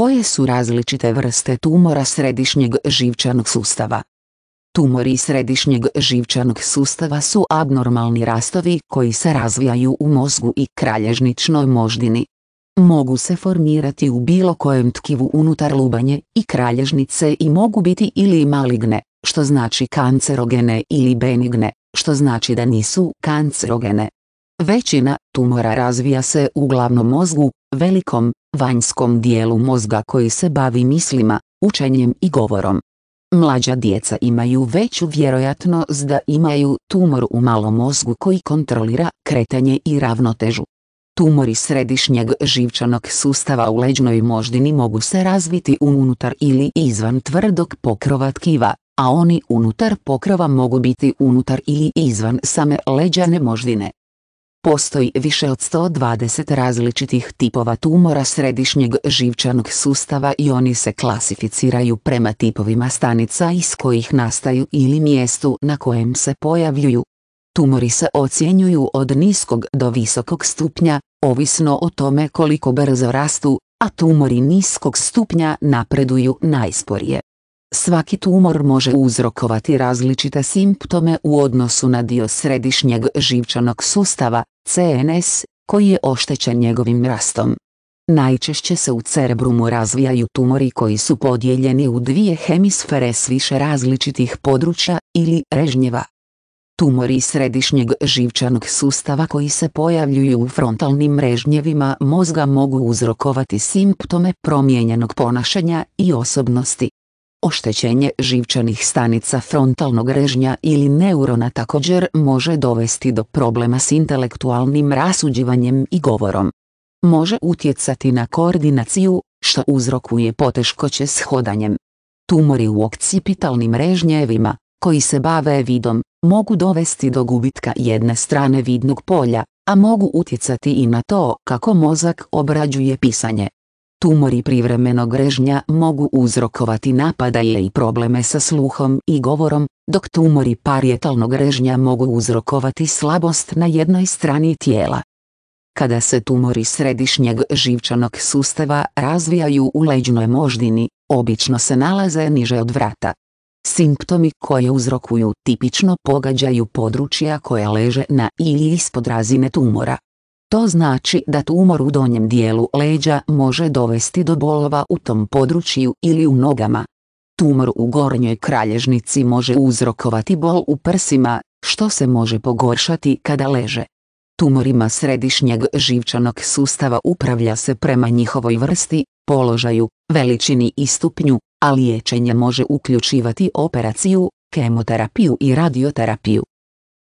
koje su različite vrste tumora središnjeg živčanog sustava. Tumori središnjeg živčanog sustava su abnormalni rastovi koji se razvijaju u mozgu i kralježničnoj moždini. Mogu se formirati u bilo kojem tkivu unutar lubanje i kralježnice i mogu biti ili maligne, što znači kancerogene ili benigne, što znači da nisu kancerogene. Većina tumora razvija se u glavnom mozgu, velikom, vanjskom dijelu mozga koji se bavi mislima, učenjem i govorom. Mlađa djeca imaju veću vjerojatnost da imaju tumor u malom mozgu koji kontrolira kretanje i ravnotežu. Tumori središnjeg živčanog sustava u leđnoj moždini mogu se razviti unutar ili izvan tvrdog pokrova tkiva, a oni unutar pokrova mogu biti unutar ili izvan same leđane moždine. Postoji više od 120 različitih tipova tumora središnjeg živčanog sustava i oni se klasificiraju prema tipovima stanica iz kojih nastaju ili mjestu na kojem se pojavljuju. Tumori se ocjenjuju od niskog do visokog stupnja, ovisno o tome koliko brzo rastu, a tumori niskog stupnja napreduju najsporije. Svaki tumor može uzrokovati različite simptome u odnosu na dio središnjeg živčanog sustava, CNS, koji je oštećen njegovim rastom. Najčešće se u cerebrumu razvijaju tumori koji su podijeljeni u dvije hemisfere s više različitih područja ili režnjeva. Tumori središnjeg živčanog sustava koji se pojavljuju u frontalnim režnjevima mozga mogu uzrokovati simptome promijenjenog ponašanja i osobnosti. Oštećenje živčanih stanica frontalnog režnja ili neurona također može dovesti do problema s intelektualnim rasuđivanjem i govorom. Može utjecati na koordinaciju, što uzrokuje poteškoće s hodanjem. Tumori u okcipitalnim režnjevima, koji se bave vidom, mogu dovesti do gubitka jedne strane vidnog polja, a mogu utjecati i na to kako mozak obrađuje pisanje. Tumori privremenog režnja mogu uzrokovati napadaje i probleme sa sluhom i govorom, dok tumori parijetalnog režnja mogu uzrokovati slabost na jednoj strani tijela. Kada se tumori središnjeg živčanog sustava razvijaju u leđnoj moždini, obično se nalaze niže od vrata. Simptomi koje uzrokuju tipično pogađaju područja koja leže na ili ispod razine tumora. To znači da tumor u donjem dijelu leđa može dovesti do bolova u tom području ili u nogama. Tumor u gornjoj kralježnici može uzrokovati bol u prsima, što se može pogoršati kada leže. Tumorima središnjeg živčanog sustava upravlja se prema njihovoj vrsti, položaju, veličini i stupnju, a liječenje može uključivati operaciju, kemoterapiju i radioterapiju.